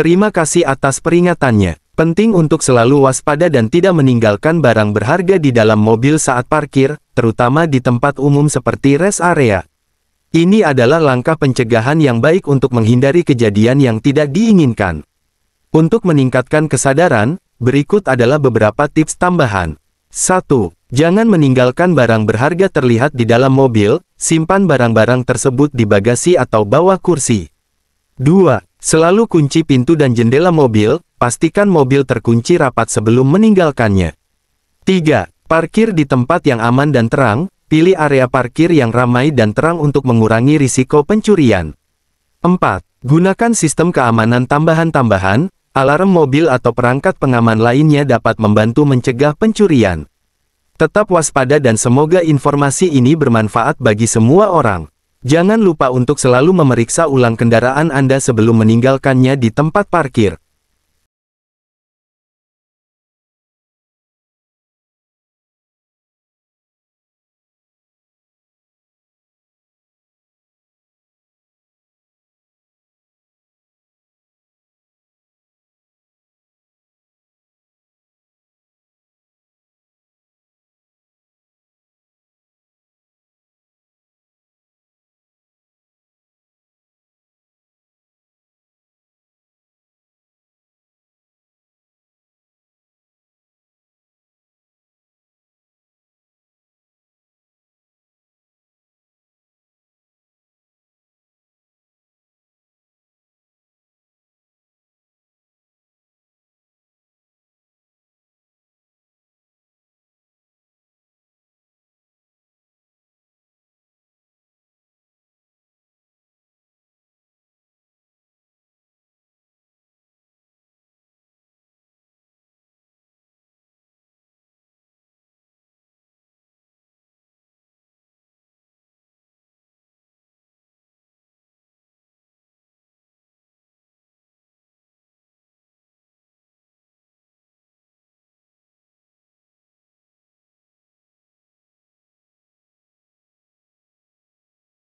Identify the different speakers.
Speaker 1: Terima kasih atas peringatannya. Penting untuk selalu waspada dan tidak meninggalkan barang berharga di dalam mobil saat parkir, terutama di tempat umum seperti rest area. Ini adalah langkah pencegahan yang baik untuk menghindari kejadian yang tidak diinginkan. Untuk meningkatkan kesadaran, berikut adalah beberapa tips tambahan. 1. Jangan meninggalkan barang berharga terlihat di dalam mobil, simpan barang-barang tersebut di bagasi atau bawah kursi. 2. Selalu kunci pintu dan jendela mobil, pastikan mobil terkunci rapat sebelum meninggalkannya. 3. Parkir di tempat yang aman dan terang, pilih area parkir yang ramai dan terang untuk mengurangi risiko pencurian. 4. Gunakan sistem keamanan tambahan-tambahan, alarm mobil atau perangkat pengaman lainnya dapat membantu mencegah pencurian. Tetap waspada dan semoga informasi ini bermanfaat bagi semua orang. Jangan lupa untuk selalu memeriksa ulang kendaraan Anda sebelum meninggalkannya di tempat
Speaker 2: parkir.